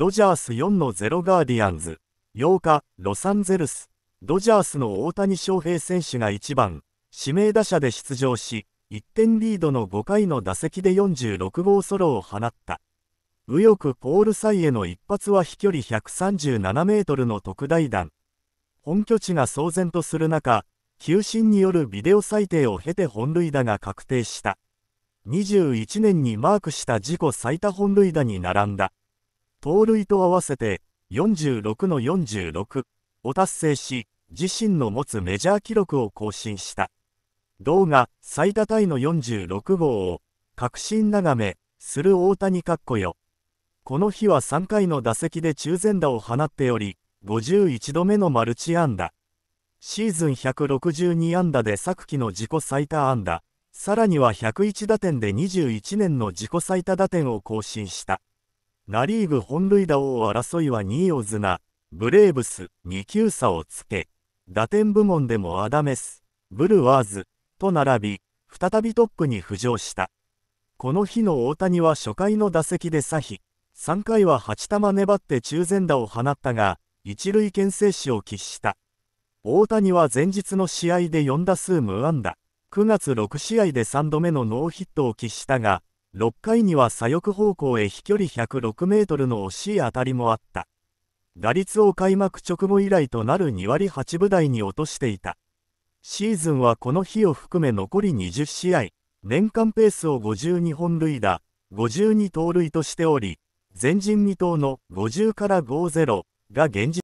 ドジャース4の0ガーディアンズ8日ロサンゼルスドジャースの大谷翔平選手が1番指名打者で出場し1点リードの5回の打席で46号ソロを放った右翼ポール・サイへの一発は飛距離137メートルの特大弾本拠地が騒然とする中球審によるビデオ裁定を経て本塁打が確定した21年にマークした自己最多本塁打に並んだ盗塁と合わせて46の46を達成し、自身の持つメジャー記録を更新した。同が最多タイの46号を確信眺めする大谷かっこよ。この日は3回の打席で中前打を放っており、51度目のマルチ安打。シーズン162安打で昨季の自己最多安打、さらには101打点で21年の自己最多打点を更新した。ナ・リーグ本塁打王争いは2位オズナ、ブレーブス、2球差をつけ、打点部門でもアダメス、ブルワーズと並び、再びトップに浮上した。この日の大谷は初回の打席で詐避、3回は8球粘って中前打を放ったが、一塁牽制死を喫した。大谷は前日の試合で4打数無安打、9月6試合で3度目のノーヒットを喫したが、6回には左翼方向へ飛距離106メートルの惜しい当たりもあった。打率を開幕直後以来となる2割8分台に落としていた。シーズンはこの日を含め残り20試合、年間ペースを52本塁打、52盗塁としており、前人未到の50から50が現実